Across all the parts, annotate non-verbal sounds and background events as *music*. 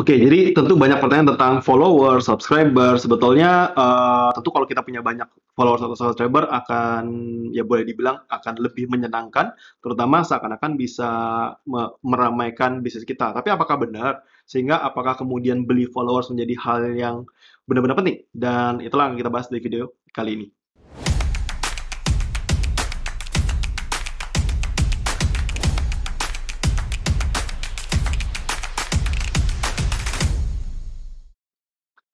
Oke, jadi tentu banyak pertanyaan tentang follower, subscriber. Sebetulnya uh, tentu kalau kita punya banyak follower atau subscriber akan ya boleh dibilang akan lebih menyenangkan, terutama seakan-akan bisa me meramaikan bisnis kita. Tapi apakah benar? Sehingga apakah kemudian beli followers menjadi hal yang benar-benar penting? Dan itulah yang kita bahas di video kali ini.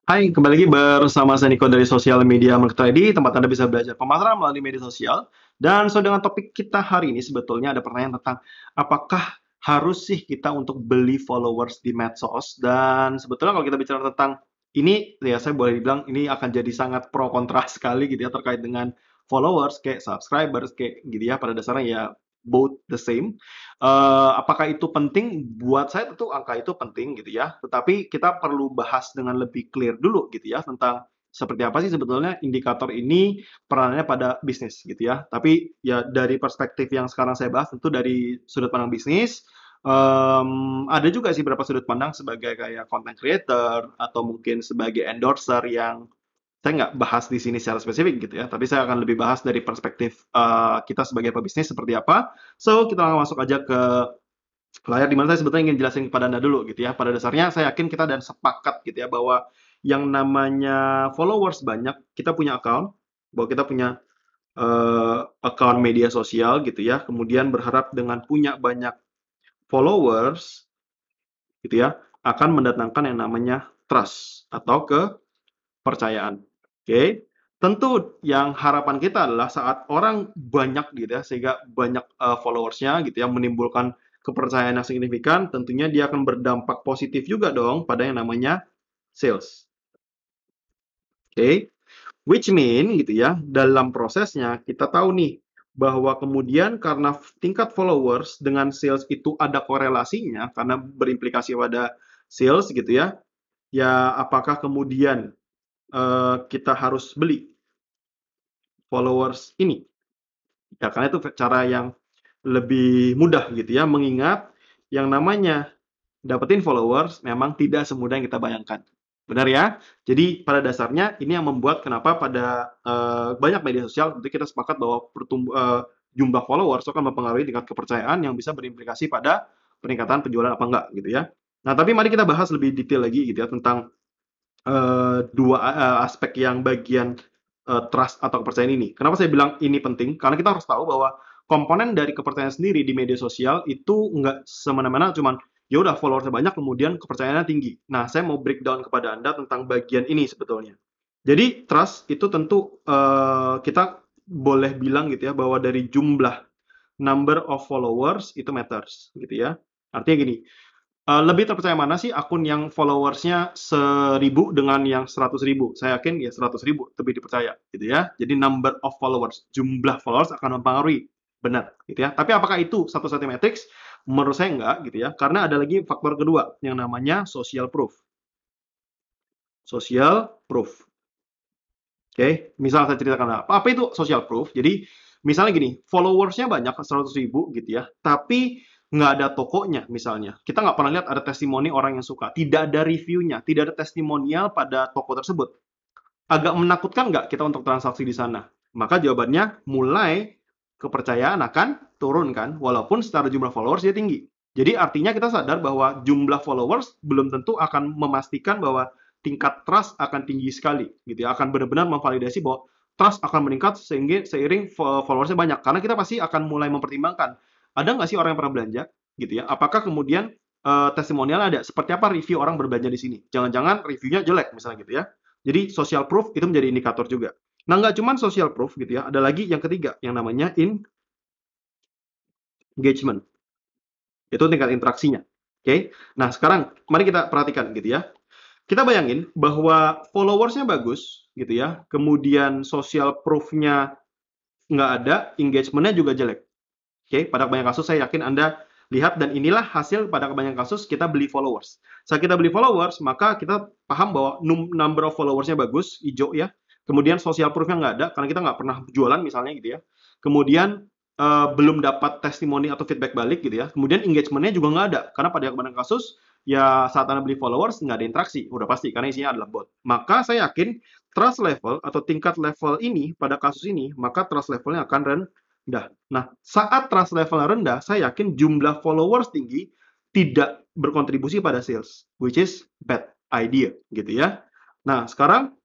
Hai, kembali lagi bersama saya Niko dari Sosial Media Marketer ID, tempat Anda bisa belajar pemasaran melalui media sosial. Dan so dengan topik kita hari ini sebetulnya ada pertanyaan tentang apakah harus sih kita untuk beli followers di medsos? Dan sebetulnya kalau kita bicara tentang ini, ya saya boleh dibilang ini akan jadi sangat pro kontra *laughs* sekali gitu ya terkait dengan followers, kayak subscribers, kayak gitu ya pada dasarnya ya both the same. Uh, apakah itu penting? Buat saya tentu angka itu penting gitu ya. Tetapi kita perlu bahas dengan lebih clear dulu gitu ya tentang seperti apa sih sebetulnya indikator ini perannya pada bisnis gitu ya. Tapi ya dari perspektif yang sekarang saya bahas tentu dari sudut pandang bisnis. Um, ada juga sih beberapa sudut pandang sebagai kayak content creator atau mungkin sebagai endorser yang saya nggak bahas di sini secara spesifik gitu ya, tapi saya akan lebih bahas dari perspektif uh, kita sebagai pebisnis seperti apa. So, kita langsung masuk aja ke layar dimana saya sebetulnya ingin jelasin kepada Anda dulu gitu ya. Pada dasarnya saya yakin kita dan sepakat gitu ya bahwa yang namanya followers banyak, kita punya account, bahwa kita punya uh, account media sosial gitu ya. Kemudian berharap dengan punya banyak followers gitu ya, akan mendatangkan yang namanya trust atau ke percayaan okay? tentu yang harapan kita adalah saat orang banyak gitu ya sehingga banyak uh, followersnya gitu ya menimbulkan kepercayaan yang signifikan tentunya dia akan berdampak positif juga dong pada yang namanya sales oke okay? which mean gitu ya dalam prosesnya kita tahu nih bahwa kemudian karena tingkat followers dengan sales itu ada korelasinya karena berimplikasi pada sales gitu ya ya apakah kemudian Eh, kita harus beli followers ini. Ya, karena itu cara yang lebih mudah gitu ya, mengingat yang namanya dapetin followers memang tidak semudah yang kita bayangkan. Benar ya? Jadi pada dasarnya ini yang membuat kenapa pada uh, banyak media sosial nanti kita sepakat bahwa pertumbuh eh, uh, jumlah followers akan mempengaruhi tingkat kepercayaan yang bisa berimplikasi pada peningkatan penjualan apa enggak gitu ya. Nah, tapi mari kita bahas lebih detail lagi gitu ya tentang Eh, dua uh, aspek yang bagian uh, trust atau kepercayaan ini. Kenapa saya bilang ini penting? Karena kita harus tahu bahwa komponen dari kepercayaan sendiri di media sosial itu nggak semena-mena cuman ya udah followersnya banyak kemudian kepercayaannya tinggi. Nah, saya mau breakdown kepada Anda tentang bagian ini sebetulnya. Jadi trust itu tentu uh, kita boleh bilang gitu ya bahwa dari jumlah number of followers itu matters gitu ya. Artinya gini, Uh, lebih terpercaya mana sih akun yang followersnya seribu dengan yang seratus ribu? Saya yakin ya seratus ribu lebih dipercaya, gitu ya. Jadi number of followers, jumlah followers akan mempengaruhi, benar, gitu ya. Tapi apakah itu satu-satunya matrix? Menurut saya enggak, gitu ya. Karena ada lagi faktor kedua yang namanya social proof. Social proof. Oke, okay? misal saya ceritakan apa, apa itu social proof. Jadi misalnya gini, followersnya banyak seratus ribu, gitu ya. Tapi nggak ada tokonya misalnya. Kita nggak pernah lihat ada testimoni orang yang suka. Tidak ada reviewnya, tidak ada testimonial pada toko tersebut. Agak menakutkan nggak kita untuk transaksi di sana? Maka jawabannya mulai kepercayaan akan turun kan, walaupun secara jumlah followers dia tinggi. Jadi artinya kita sadar bahwa jumlah followers belum tentu akan memastikan bahwa tingkat trust akan tinggi sekali gitu ya, akan benar-benar memvalidasi bahwa trust akan meningkat sehingga seiring followersnya banyak karena kita pasti akan mulai mempertimbangkan ada nggak sih orang yang pernah belanja gitu ya? Apakah kemudian uh, testimonial ada? Seperti apa review orang berbelanja di sini? Jangan-jangan reviewnya jelek misalnya gitu ya. Jadi social proof itu menjadi indikator juga. Nah nggak cuma social proof gitu ya, ada lagi yang ketiga yang namanya in engagement. Itu tingkat interaksinya. Oke. Okay? Nah, sekarang mari kita perhatikan gitu ya. Kita bayangin bahwa followersnya bagus gitu ya, kemudian social proofnya nggak ada, engagementnya juga jelek. Oke, okay? pada kebanyakan kasus saya yakin Anda lihat dan inilah hasil pada kebanyakan kasus kita beli followers. Saat kita beli followers, maka kita paham bahwa number of followersnya bagus, hijau ya. Kemudian social proofnya nggak ada karena kita nggak pernah jualan misalnya gitu ya. Kemudian uh, belum dapat testimoni atau feedback balik gitu ya. Kemudian engagementnya juga nggak ada karena pada kebanyakan kasus ya saat anda beli followers nggak ada interaksi, udah pasti karena isinya adalah bot. Maka saya yakin trust level atau tingkat level ini pada kasus ini maka trust levelnya akan rendah rendah. Nah, saat trust level rendah, saya yakin jumlah followers tinggi tidak berkontribusi pada sales, which is bad idea, gitu ya. Nah, sekarang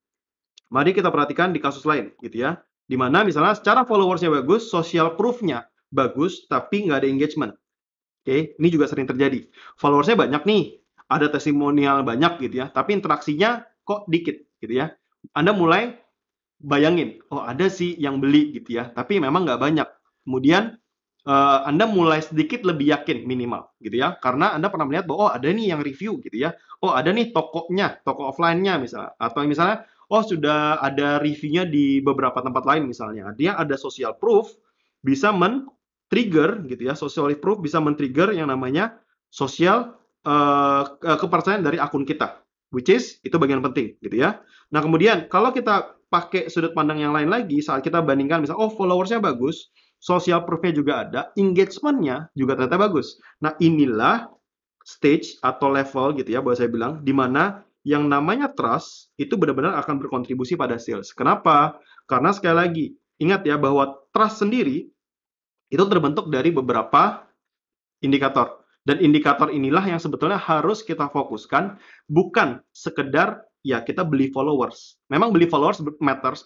mari kita perhatikan di kasus lain, gitu ya. di mana misalnya secara followersnya bagus, social proof-nya bagus, tapi nggak ada engagement. Oke, ini juga sering terjadi. Followersnya banyak nih, ada testimonial banyak gitu ya, tapi interaksinya kok dikit, gitu ya. Anda mulai bayangin, oh ada sih yang beli gitu ya, tapi memang nggak banyak. Kemudian uh, Anda mulai sedikit lebih yakin minimal gitu ya, karena Anda pernah melihat bahwa oh ada nih yang review gitu ya, oh ada nih tokonya, toko offline-nya misalnya, atau misalnya oh sudah ada reviewnya di beberapa tempat lain misalnya, dia ada social proof bisa men trigger gitu ya, social proof bisa men trigger yang namanya social uh, kepercayaan dari akun kita, which is itu bagian penting gitu ya. Nah kemudian kalau kita pakai sudut pandang yang lain lagi saat kita bandingkan misal oh followersnya bagus, social proofnya juga ada, engagementnya juga ternyata bagus. Nah inilah stage atau level gitu ya, buat saya bilang, di mana yang namanya trust itu benar-benar akan berkontribusi pada sales. Kenapa? Karena sekali lagi ingat ya bahwa trust sendiri itu terbentuk dari beberapa indikator dan indikator inilah yang sebetulnya harus kita fokuskan bukan sekedar ya kita beli followers. Memang beli followers matters,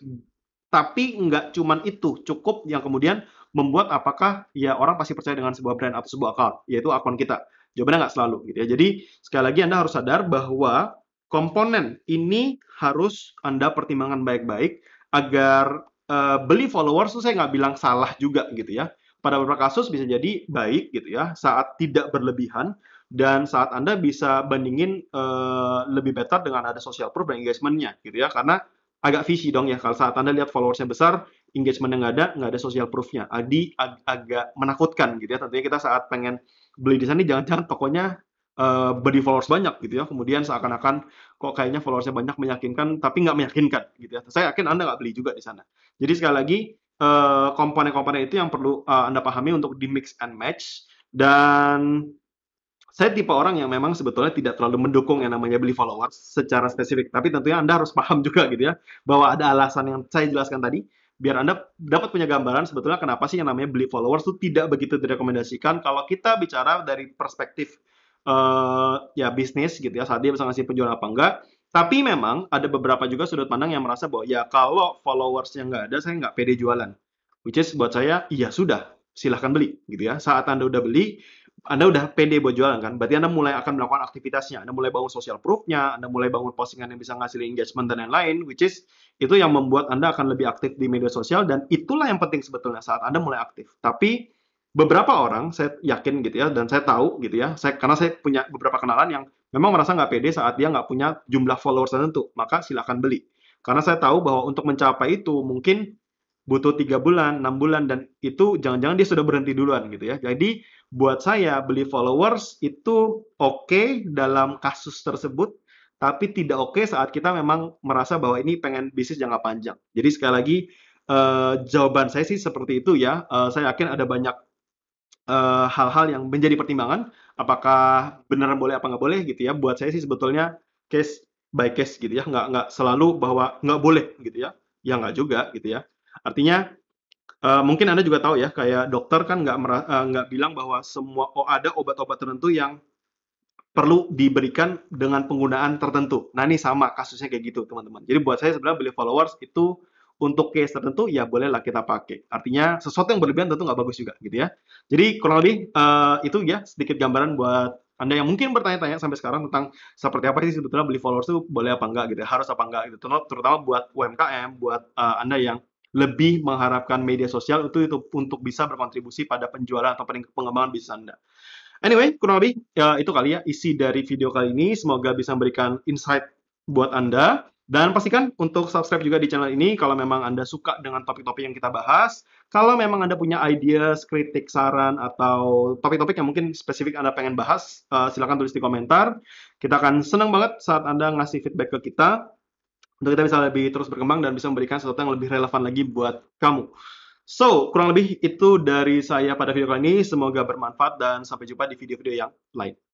tapi nggak cuman itu, cukup yang kemudian membuat apakah ya orang pasti percaya dengan sebuah brand atau sebuah account, yaitu akun kita. Jawabannya nggak selalu gitu ya. Jadi sekali lagi Anda harus sadar bahwa komponen ini harus Anda pertimbangkan baik-baik agar uh, beli followers itu saya nggak bilang salah juga gitu ya. Pada beberapa kasus bisa jadi baik gitu ya saat tidak berlebihan, dan saat Anda bisa bandingin uh, lebih better dengan ada social proof dan engagement-nya gitu ya karena agak visi dong ya kalau saat Anda lihat followers followersnya besar engagementnya nggak ada nggak ada social proofnya adi ag agak menakutkan gitu ya tentunya kita saat pengen beli di sana jangan-jangan tokonya uh, eh, beri followers banyak gitu ya kemudian seakan-akan kok kayaknya followersnya banyak meyakinkan tapi nggak meyakinkan gitu ya saya yakin anda nggak beli juga di sana jadi sekali lagi eh, komponen-komponen uh, itu yang perlu uh, anda pahami untuk di mix and match dan saya tipe orang yang memang sebetulnya tidak terlalu mendukung yang namanya beli followers secara spesifik, tapi tentunya Anda harus paham juga gitu ya, bahwa ada alasan yang saya jelaskan tadi, biar Anda dapat punya gambaran sebetulnya kenapa sih yang namanya beli followers itu tidak begitu direkomendasikan kalau kita bicara dari perspektif uh, ya bisnis gitu ya, saat dia bisa ngasih penjualan apa enggak, tapi memang ada beberapa juga sudut pandang yang merasa bahwa ya kalau followers followersnya nggak ada, saya nggak pede jualan. Which is buat saya, iya sudah, silahkan beli gitu ya. Saat Anda udah beli, anda udah pede buat jualan kan? Berarti Anda mulai akan melakukan aktivitasnya, Anda mulai bangun social proof-nya, Anda mulai bangun postingan yang bisa ngasih engagement dan lain-lain, which is itu yang membuat Anda akan lebih aktif di media sosial dan itulah yang penting sebetulnya saat Anda mulai aktif. Tapi beberapa orang saya yakin gitu ya dan saya tahu gitu ya, saya karena saya punya beberapa kenalan yang memang merasa nggak pede saat dia nggak punya jumlah followers tertentu, maka silakan beli. Karena saya tahu bahwa untuk mencapai itu mungkin butuh tiga bulan, enam bulan, dan itu jangan-jangan dia sudah berhenti duluan gitu ya. Jadi buat saya beli followers itu oke okay dalam kasus tersebut tapi tidak oke okay saat kita memang merasa bahwa ini pengen bisnis jangka panjang. Jadi sekali lagi uh, jawaban saya sih seperti itu ya. Uh, saya yakin ada banyak eh, hal-hal uh, yang menjadi pertimbangan apakah beneran boleh apa nggak boleh gitu ya. Buat saya sih sebetulnya case by case gitu ya. Nggak nggak selalu bahwa nggak boleh gitu ya. Ya nggak juga gitu ya. Artinya Eh, mungkin anda juga tahu ya kayak dokter kan nggak uh, bilang bahwa semua oh ada obat-obat tertentu yang perlu diberikan dengan penggunaan tertentu. Nah ini sama kasusnya kayak gitu teman-teman. Jadi buat saya sebenarnya beli followers itu untuk case tertentu ya bolehlah kita pakai. Artinya sesuatu yang berlebihan tentu nggak bagus juga gitu ya. Jadi kurang lebih uh, itu ya sedikit gambaran buat anda yang mungkin bertanya-tanya sampai sekarang tentang seperti apa sih sebetulnya beli followers itu boleh apa enggak gitu, ya, harus apa enggak gitu. Terutama buat UMKM, buat uh, Anda yang lebih mengharapkan media sosial itu itu untuk bisa berkontribusi pada penjualan atau pengembangan bisnis Anda. Anyway, kurang lebih ya, itu kali ya isi dari video kali ini. Semoga bisa memberikan insight buat Anda. Dan pastikan untuk subscribe juga di channel ini kalau memang Anda suka dengan topik-topik yang kita bahas. Kalau memang Anda punya ide, kritik, saran, atau topik-topik yang mungkin spesifik Anda pengen bahas, uh, eh, silahkan tulis di komentar. Kita akan senang banget saat Anda ngasih feedback ke kita untuk kita bisa lebih terus berkembang dan bisa memberikan sesuatu yang lebih relevan lagi buat kamu. So, kurang lebih itu dari saya pada video kali ini. Semoga bermanfaat dan sampai jumpa di video-video yang lain.